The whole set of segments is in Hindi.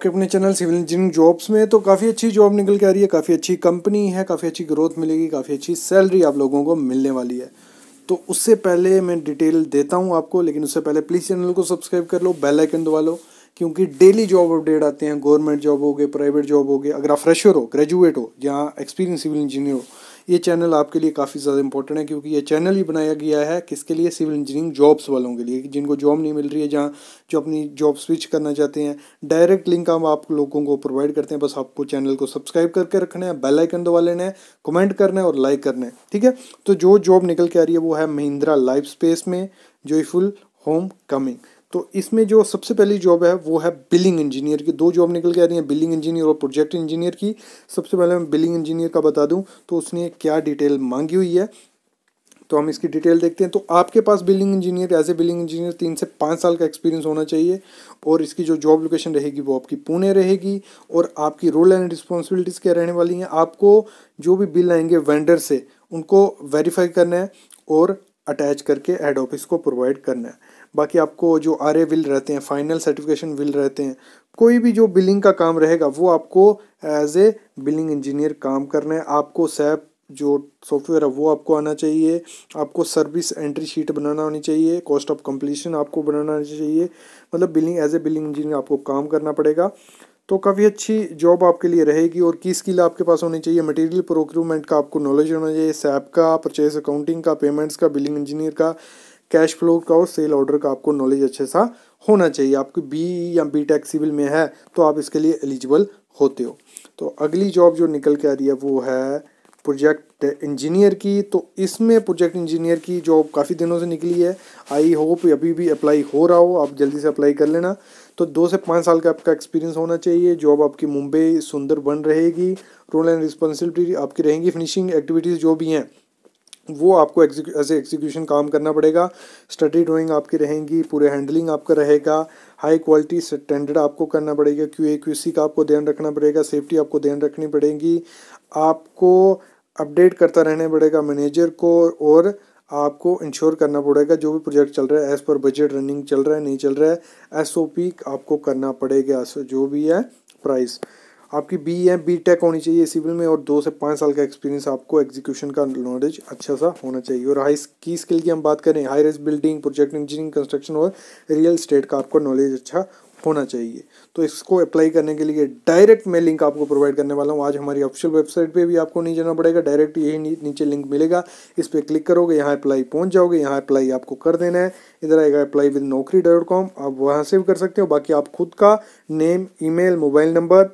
आपके अपने चैनल सिविल इंजीनियरिंग जॉब्स में तो काफ़ी अच्छी जॉब निकल के आ रही है काफ़ी अच्छी कंपनी है काफ़ी अच्छी ग्रोथ मिलेगी काफ़ी अच्छी सैलरी आप लोगों को मिलने वाली है तो उससे पहले मैं डिटेल देता हूँ आपको लेकिन उससे पहले प्लीज़ चैनल को सब्सक्राइब कर लो बेल आइकन दबा लो क्योंकि डेली जॉब अपडेट आते हैं गवर्नमेंट जॉब हो गए प्राइवेट जॉब हो गए अगर आप फ्रेशर हो ग्रेजुएट हो या एक्सपीरियंस सिविल इंजीनियर हो ये चैनल आपके लिए काफ़ी ज़्यादा इंपॉर्टेंट है क्योंकि ये चैनल ही बनाया गया है किसके लिए सिविल इंजीनियरिंग जॉब्स वालों के लिए जिनको जॉब नहीं मिल रही है जहाँ जो अपनी जॉब स्विच करना चाहते हैं डायरेक्ट लिंक हम आप लोगों को प्रोवाइड करते हैं बस आपको चैनल को सब्सक्राइब करके रखना है बेलाइकन दवा दबा लेना है कमेंट करना है और लाइक करना है ठीक है तो जो जॉब निकल के आ रही है वो है महिंद्रा लाइफ स्पेस में जॉयफुल होम कमिंग तो इसमें जो सबसे पहली जॉब है वो है बिलिंग इंजीनियर की दो जॉब निकल के आ रही है बिलिंग इंजीनियर और प्रोजेक्ट इंजीनियर की सबसे पहले मैं बिलिंग इंजीनियर का बता दूं तो उसने क्या डिटेल मांगी हुई है तो हम इसकी डिटेल देखते हैं तो आपके पास billing engineer as a billing engineer तीन से पाँच साल का एक्सपीरियंस होना चाहिए और इसकी जो जॉब लोकेशन रहेगी वो आपकी पुणे रहेगी और आपकी रोल एंड रिस्पॉन्सिबिलिटीज़ क्या रहने वाली हैं आपको जो भी बिल आएंगे वेंडर से उनको वेरीफाई करना है और अटैच करके हेड ऑफिस को प्रोवाइड करना है बाकी आपको जो आर ए विल रहते हैं फाइनल सर्टिफिकेशन विल रहते हैं कोई भी जो बिलिंग का काम रहेगा वो आपको एज ए बिलिंग इंजीनियर काम करना है आपको सैप जो सॉफ्टवेयर है वो आपको आना चाहिए आपको सर्विस एंट्री शीट बनाना होनी चाहिए कॉस्ट ऑफ कंप्लीशन आपको बनाना चाहिए मतलब billing as a billing engineer आपको काम करना पड़ेगा तो काफ़ी अच्छी जॉब आपके लिए रहेगी और की स्किल आपके पास होनी चाहिए मटेरियल प्रोक्रूमेंट का आपको नॉलेज होना चाहिए सैप का परचेज अकाउंटिंग का पेमेंट्स का बिलिंग इंजीनियर का कैश फ्लो का और सेल ऑर्डर का आपको नॉलेज अच्छे सा होना चाहिए आपकी बी या बी टेक सिविल में है तो आप इसके लिए एलिजिबल होते हो तो अगली जॉब जो निकल के आ रही है वो है प्रोजेक्ट इंजीनियर की तो इसमें प्रोजेक्ट इंजीनियर की जॉब काफ़ी दिनों से निकली है आई होप अभी भी अप्लाई हो रहा हो आप जल्दी से अप्लाई कर लेना तो दो से पाँच साल का आपका एक्सपीरियंस होना चाहिए जॉब आपकी मुंबई सुंदर बन रहेगी रोल एंड रिस्पॉन्सिबिलिटी आपकी रहेंगी फिनिशिंग एक्टिविटीज़ जो भी हैं वो आपको एज एग्जीक्यूशन काम करना पड़ेगा स्टडी ड्राइंग आपकी रहेंगी पूरे हैंडलिंग आपका रहेगा हाई क्वालिटी स्टैंडर्ड आपको करना पड़ेगा क्यू ए क्यू सी का आपको ध्यान रखना पड़ेगा सेफ्टी आपको ध्यान रखनी पड़ेगी आपको अपडेट करता रहना पड़ेगा मैनेजर को और आपको इंश्योर करना पड़ेगा जो भी प्रोजेक्ट चल रहा है एज़ पर बजट रनिंग चल रहा है नहीं चल रहा है एस आपको करना पड़ेगा जो भी है प्राइस आपकी बी या बी टेक होनी चाहिए सिविल में और दो से पाँच साल का एक्सपीरियंस आपको एग्जीक्यूशन का नॉलेज अच्छा सा होना चाहिए और हाई की स्किल की हम बात करें high rise building project engineering construction और रियल स्टेट का आपको नॉलेज अच्छा होना चाहिए तो इसको अप्लाई करने के लिए डायरेक्ट मैं लिंक आपको प्रोवाइड करने वाला हूँ आज हमारी ऑफिशियल वेबसाइट पे भी आपको नहीं जाना पड़ेगा डायरेक्ट यही नीचे लिंक मिलेगा इस पर क्लिक करोगे यहाँ अप्लाई पहुँच जाओगे यहाँ अप्लाई आपको कर देना है इधर आएगा apply with Naukri dot com आप वहाँ से भी कर सकते हो बाकी आप खुद का नेम ई मोबाइल नंबर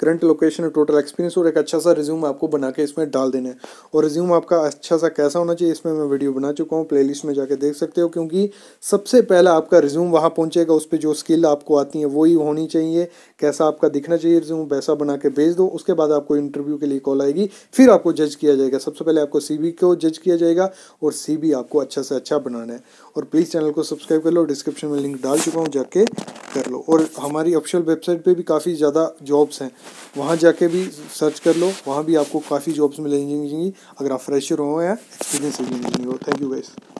करंट लोकेशन और टोटल एक्सपीरियंस और एक अच्छा सा रिज्यूम आपको बना के इसमें डाल देना है और रिज्यूम आपका अच्छा सा कैसा होना चाहिए इसमें मैं वीडियो बना चुका हूँ प्लेलिस्ट में जाके देख सकते हो क्योंकि सबसे पहला आपका रिज्यूम वहाँ पहुँचेगा उस पर जो स्किल आपको आती है वही होनी चाहिए कैसा आपका दिखना चाहिए रिज्यूम वैसा बना के भेज दो उसके बाद आपको इंटरव्यू के लिए कॉल आएगी फिर आपको जज किया जाएगा सबसे पहले आपको सी को जज किया जाएगा और सी आपको अच्छा से अच्छा बनाना है और प्लीज़ चैनल को सब्सक्राइब कर लो डिस्क्रिप्शन में लिंक डाल चुका हूँ जाके कर लो और हमारी ऑफिशियल वेबसाइट पे भी काफ़ी ज़्यादा जॉब्स हैं वहाँ जाके भी सर्च कर लो वहाँ भी आपको काफ़ी जॉब्स मिलेंगी अगर आप फ्रेशर हो या एक्सपीरियंस इंजीनियर हो थैंक यू गाइस